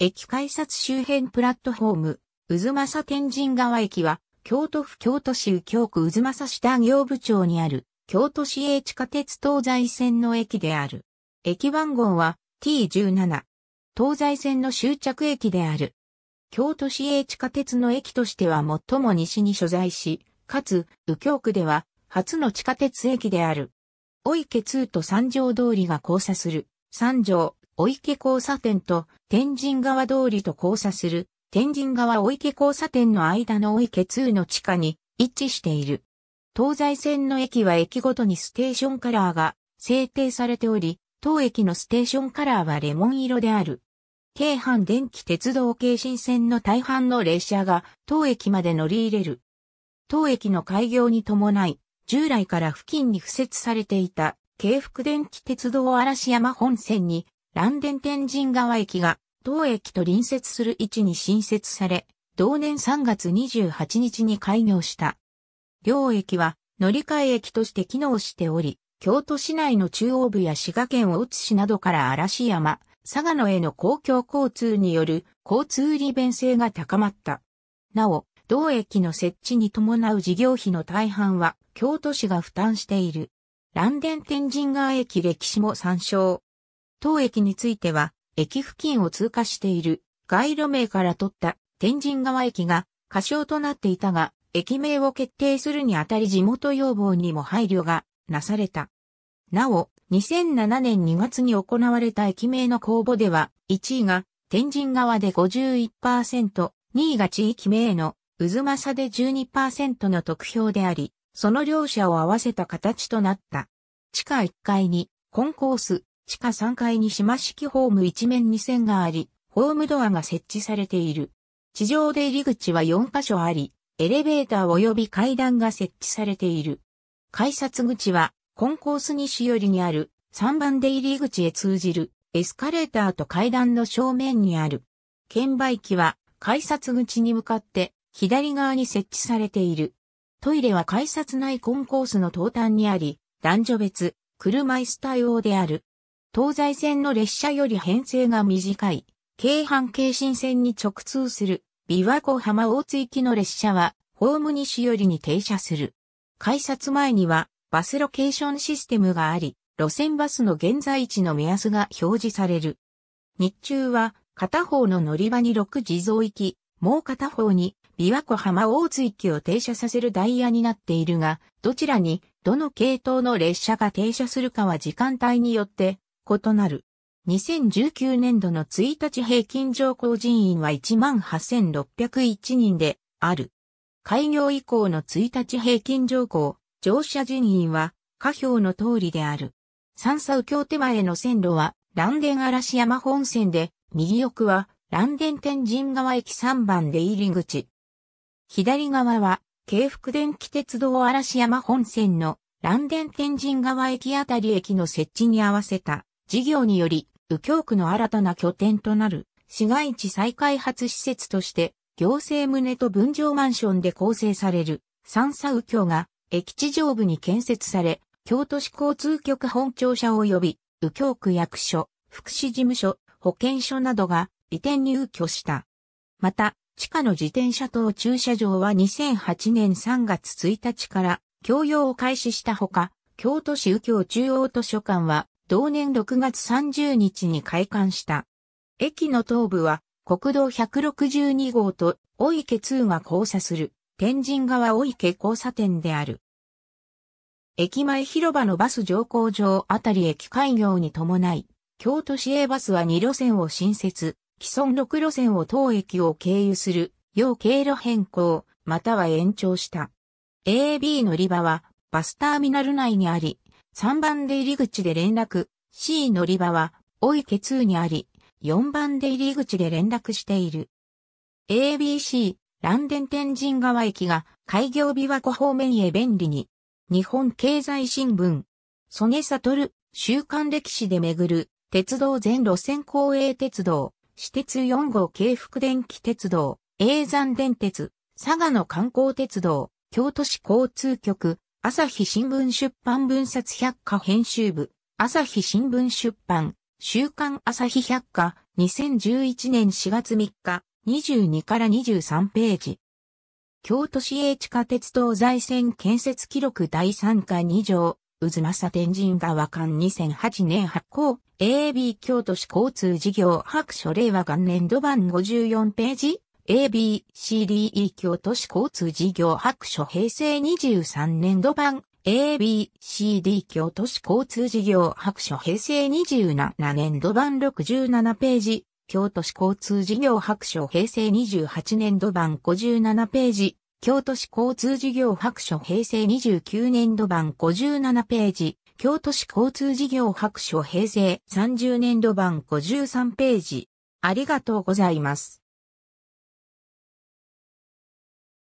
駅改札周辺プラットフォーム、うずまさ天神川駅は、京都府京都市右京区うずまさ市田行部町にある、京都市営地下鉄東西線の駅である。駅番号は T17。東西線の終着駅である。京都市営地下鉄の駅としては最も西に所在し、かつ、右京区では、初の地下鉄駅である。お池通と三条通りが交差する、三条、お池交差点と天神川通りと交差する天神川お池交差点の間のお池2の地下に位置している。東西線の駅は駅ごとにステーションカラーが制定されており、当駅のステーションカラーはレモン色である。京阪電気鉄道京新線の大半の列車が当駅まで乗り入れる。当駅の開業に伴い、従来から付近に付設されていた京福電気鉄道嵐山本線にランデン天神川駅が当駅と隣接する位置に新設され、同年3月28日に開業した。両駅は乗り換え駅として機能しており、京都市内の中央部や滋賀県打つ市などから嵐山、佐賀野への公共交通による交通利便性が高まった。なお、同駅の設置に伴う事業費の大半は京都市が負担している。蘭電天神川駅歴史も参照。当駅については、駅付近を通過している街路名から取った天神川駅が過小となっていたが、駅名を決定するにあたり地元要望にも配慮がなされた。なお、2007年2月に行われた駅名の公募では、1位が天神川で51%、2位が地域名の渦政で12%の得票であり、その両者を合わせた形となった。地下1階にコンコース、地下3階に島式ホーム一面に線があり、ホームドアが設置されている。地上で入り口は4箇所あり、エレベーター及び階段が設置されている。改札口は、コンコース西寄りにある、3番出入り口へ通じる、エスカレーターと階段の正面にある。券売機は、改札口に向かって、左側に設置されている。トイレは改札内コンコースの東端にあり、男女別、車椅子対応である。東西線の列車より編成が短い、京阪京新線に直通する、琵琶湖浜大津行きの列車は、ホーム西寄りに停車する。改札前には、バスロケーションシステムがあり、路線バスの現在地の目安が表示される。日中は、片方の乗り場に6地蔵行き、もう片方に琵琶湖浜大津行きを停車させるダイヤになっているが、どちらにどの系統の列車が停車するかは時間帯によって異なる。2019年度の1日平均上降人員は18,601人である。開業以降の1日平均上降、乗車人員は下表の通りである。三佐右京手前の線路は、蘭電嵐山本線で、右奥は、蘭電天神川駅3番出入り口。左側は、京福電気鉄道嵐山本線の蘭電天神川駅あたり駅の設置に合わせた事業により、右京区の新たな拠点となる市街地再開発施設として、行政棟と分譲マンションで構成される三佐右京が駅地上部に建設され、京都市交通局本庁舎及び右京区役所、福祉事務所、保健所などが移転入居した。また、地下の自転車等駐車場は2008年3月1日から共用を開始したほか、京都市右京中央図書館は同年6月30日に開館した。駅の東部は国道162号と大池2が交差する天神川大池交差点である。駅前広場のバス乗降場あたり駅開業に伴い、京都市営バスは2路線を新設、既存6路線を当駅を経由する、要経路変更、または延長した。AB 乗り場はバスターミナル内にあり、3番出入り口で連絡、C 乗り場は、おいけ2にあり、4番出入り口で連絡している。ABC、ランデン天神川駅が開業琵琶湖方面へ便利に。日本経済新聞。曽根悟、週刊歴史で巡る、鉄道全路線公営鉄道、私鉄4号京福電気鉄道、永山電鉄、佐賀の観光鉄道、京都市交通局、朝日新聞出版文冊百科編集部、朝日新聞出版、週刊朝日百科、2011年4月3日、22から23ページ。京都市営地下鉄東西線建設記録第3課2条、渦政天神川間2008年発行、AB 京都市交通事業白書令和元年度版54ページ ABCDE 京都市交通事業白書平成23年度版 ABCD 京都市交通事業白書平成27年度版67ページ京都市交通事業白書平成28年度版57ページ京都市交通事業白書平成29年度版57ページ京都市交通事業白書平成30年度版53ページありがとうございます。